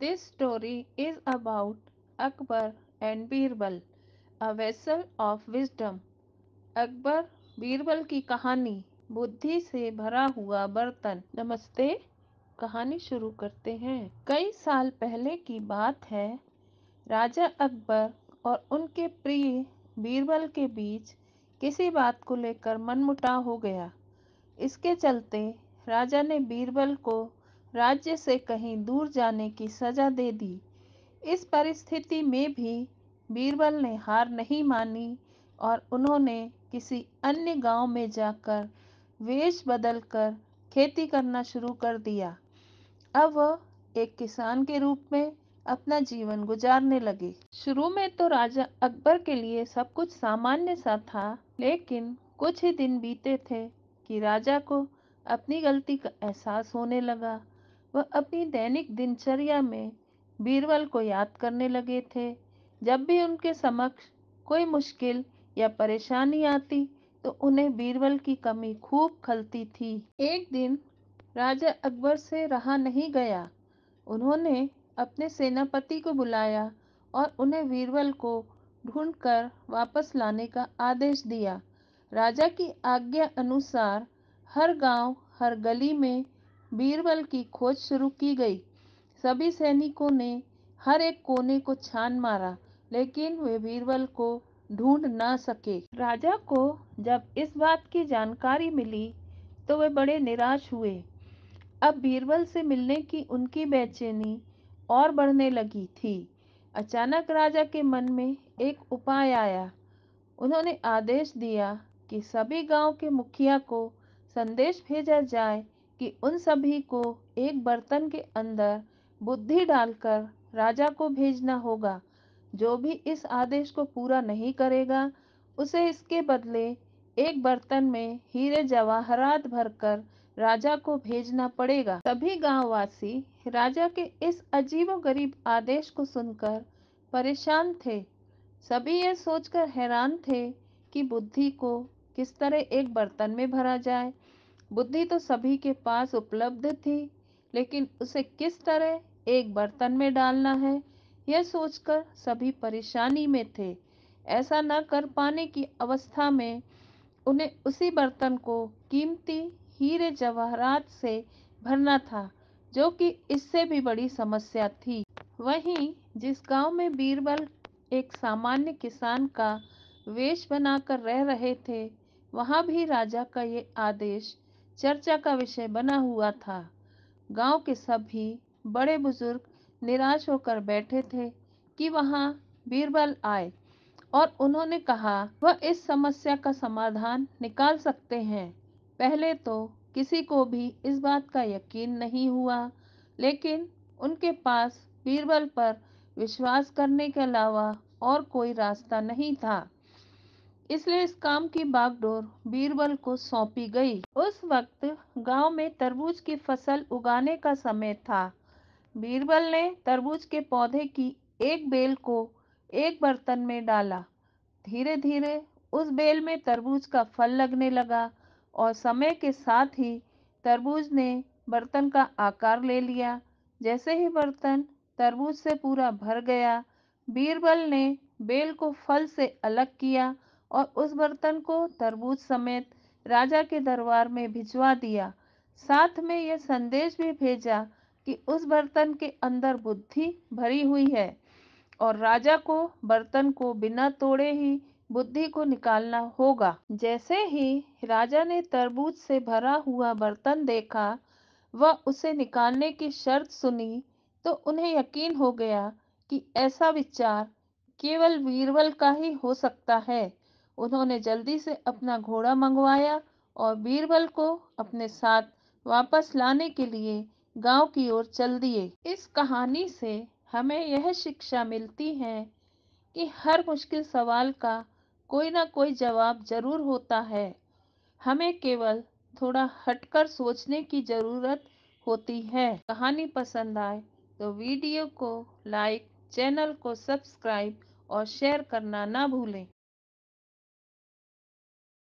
This story is about Akbar and Birbal, a vessel of wisdom. Akbar Birbal की कहानी बुद्धि से भरा हुआ बर्तन नमस्ते कहानी शुरू करते हैं कई साल पहले की बात है राजा अकबर और उनके प्रिय बीरबल के बीच किसी बात को लेकर मनमुटाव हो गया इसके चलते राजा ने बीरबल को राज्य से कहीं दूर जाने की सज़ा दे दी इस परिस्थिति में भी बीरबल ने हार नहीं मानी और उन्होंने किसी अन्य गांव में जाकर वेश बदल कर खेती करना शुरू कर दिया अब वह एक किसान के रूप में अपना जीवन गुजारने लगे शुरू में तो राजा अकबर के लिए सब कुछ सामान्य सा था लेकिन कुछ ही दिन बीते थे कि राजा को अपनी गलती का एहसास होने लगा वह अपनी दैनिक दिनचर्या में बीरबल को याद करने लगे थे जब भी उनके समक्ष कोई मुश्किल या परेशानी आती तो उन्हें बीरबल की कमी खूब खलती थी एक दिन राजा अकबर से रहा नहीं गया उन्होंने अपने सेनापति को बुलाया और उन्हें बीरबल को ढूंढकर वापस लाने का आदेश दिया राजा की आज्ञा अनुसार हर गांव, हर गली में बीरबल की खोज शुरू की गई सभी सैनिकों ने हर एक कोने को छान मारा लेकिन वे बीरबल को ढूंढ ना सके राजा को जब इस बात की जानकारी मिली तो वे बड़े निराश हुए अब बीरबल से मिलने की उनकी बेचैनी और बढ़ने लगी थी अचानक राजा के मन में एक उपाय आया उन्होंने आदेश दिया कि सभी गांव के मुखिया को संदेश भेजा जाए कि उन सभी को एक बर्तन के अंदर बुद्धि डालकर राजा को भेजना होगा जो भी इस आदेश को पूरा नहीं करेगा उसे इसके बदले एक बर्तन में हीरे जवाहरात भरकर राजा को भेजना पड़ेगा सभी गांववासी राजा के इस अजीब गरीब आदेश को सुनकर परेशान थे सभी ये सोचकर हैरान थे कि बुद्धि को किस तरह एक बर्तन में भरा जाए बुद्धि तो सभी के पास उपलब्ध थी लेकिन उसे किस तरह एक बर्तन में डालना है यह सोचकर सभी परेशानी में थे ऐसा न कर पाने की अवस्था में उन्हें उसी बर्तन को कीमती हीरे जवाहरात से भरना था जो कि इससे भी बड़ी समस्या थी वहीं जिस गांव में बीरबल एक सामान्य किसान का वेश बनाकर रह रहे थे वहां भी राजा का ये आदेश चर्चा का विषय बना हुआ था गांव के सभी बड़े बुजुर्ग निराश होकर बैठे थे कि वहां बीरबल आए और उन्होंने कहा वह इस समस्या का समाधान निकाल सकते हैं पहले तो किसी को भी इस बात का यकीन नहीं हुआ लेकिन उनके पास बीरबल पर विश्वास करने के अलावा और कोई रास्ता नहीं था इसलिए इस काम की बागडोर बीरबल को सौंपी गई उस वक्त गांव में तरबूज की फसल उगाने का समय था बीरबल ने तरबूज के पौधे की एक बेल को एक बर्तन में डाला धीरे धीरे उस बेल में तरबूज का फल लगने लगा और समय के साथ ही तरबूज ने बर्तन का आकार ले लिया जैसे ही बर्तन तरबूज से पूरा भर गया बीरबल ने बेल को फल से अलग किया और उस बर्तन को तरबूज समेत राजा के दरबार में भिजवा दिया साथ में यह संदेश भी भेजा कि उस बर्तन के अंदर बुद्धि भरी हुई है और राजा को बर्तन को बिना तोड़े ही बुद्धि को निकालना होगा जैसे ही राजा ने तरबूज से भरा हुआ बर्तन देखा वह उसे निकालने की शर्त सुनी तो उन्हें यकीन हो गया कि ऐसा विचार केवल वीरवल का ही हो सकता है उन्होंने जल्दी से अपना घोड़ा मंगवाया और बीरबल को अपने साथ वापस लाने के लिए गांव की ओर चल दिए इस कहानी से हमें यह शिक्षा मिलती है कि हर मुश्किल सवाल का कोई ना कोई जवाब जरूर होता है हमें केवल थोड़ा हटकर सोचने की ज़रूरत होती है कहानी पसंद आए तो वीडियो को लाइक चैनल को सब्सक्राइब और शेयर करना ना भूलें